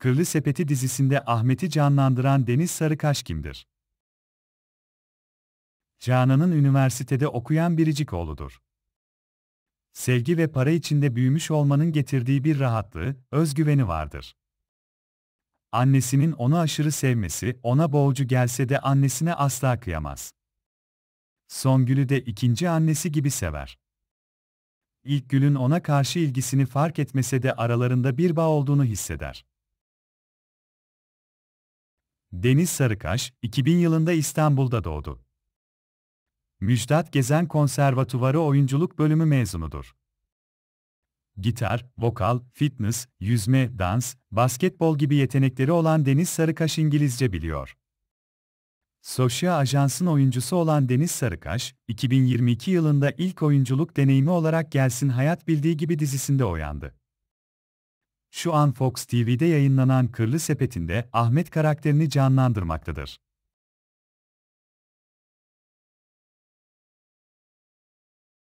Kırlı Sepeti dizisinde Ahmet'i canlandıran Deniz Sarıkaş kimdir? Canan'ın üniversitede okuyan biricik oğludur. Sevgi ve para içinde büyümüş olmanın getirdiği bir rahatlığı, özgüveni vardır. Annesinin onu aşırı sevmesi, ona boğucu gelse de annesine asla kıyamaz. Songül'ü de ikinci annesi gibi sever. İlk gülün ona karşı ilgisini fark etmese de aralarında bir bağ olduğunu hisseder. Deniz Sarıkaş, 2000 yılında İstanbul'da doğdu. Müjdat Gezen Konservatuvarı Oyunculuk Bölümü mezunudur. Gitar, vokal, fitness, yüzme, dans, basketbol gibi yetenekleri olan Deniz Sarıkaş İngilizce biliyor. Soşya Ajans'ın oyuncusu olan Deniz Sarıkaş, 2022 yılında ilk oyunculuk deneyimi olarak Gelsin Hayat Bildiği Gibi dizisinde oyandı şu an Fox TV'de yayınlanan Kırlı Sepet'inde Ahmet karakterini canlandırmaktadır.